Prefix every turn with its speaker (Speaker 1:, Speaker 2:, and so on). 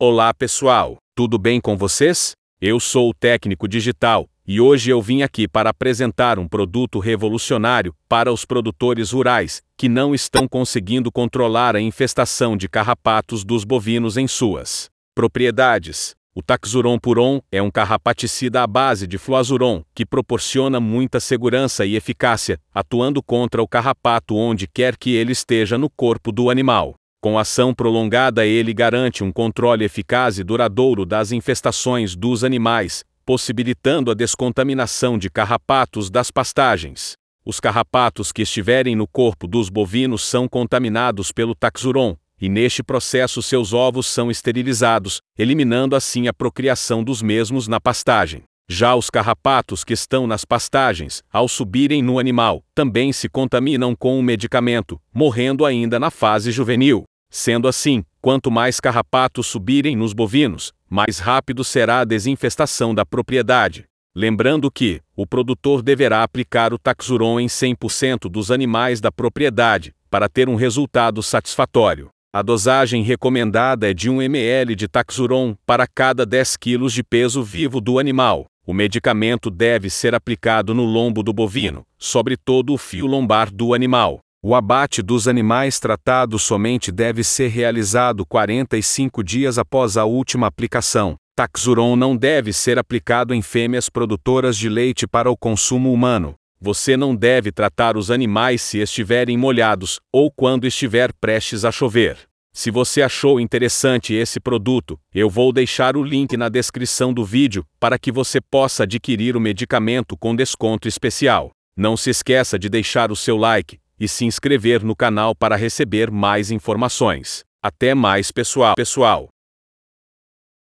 Speaker 1: Olá pessoal, tudo bem com vocês? Eu sou o técnico digital e hoje eu vim aqui para apresentar um produto revolucionário para os produtores rurais que não estão conseguindo controlar a infestação de carrapatos dos bovinos em suas propriedades. O Taxuron Puron é um carrapaticida à base de fluazuron que proporciona muita segurança e eficácia, atuando contra o carrapato onde quer que ele esteja no corpo do animal. Com ação prolongada, ele garante um controle eficaz e duradouro das infestações dos animais, possibilitando a descontaminação de carrapatos das pastagens. Os carrapatos que estiverem no corpo dos bovinos são contaminados pelo taxuron, e neste processo seus ovos são esterilizados, eliminando assim a procriação dos mesmos na pastagem. Já os carrapatos que estão nas pastagens, ao subirem no animal, também se contaminam com o medicamento, morrendo ainda na fase juvenil. Sendo assim, quanto mais carrapatos subirem nos bovinos, mais rápido será a desinfestação da propriedade. Lembrando que, o produtor deverá aplicar o taxuron em 100% dos animais da propriedade, para ter um resultado satisfatório. A dosagem recomendada é de 1 ml de taxuron para cada 10 kg de peso vivo do animal. O medicamento deve ser aplicado no lombo do bovino, sobre todo o fio lombar do animal. O abate dos animais tratados somente deve ser realizado 45 dias após a última aplicação. Taxuron não deve ser aplicado em fêmeas produtoras de leite para o consumo humano. Você não deve tratar os animais se estiverem molhados ou quando estiver prestes a chover. Se você achou interessante esse produto, eu vou deixar o link na descrição do vídeo para que você possa adquirir o medicamento com desconto especial. Não se esqueça de deixar o seu like, e se inscrever no canal para receber mais informações. Até mais pessoal. Pessoal.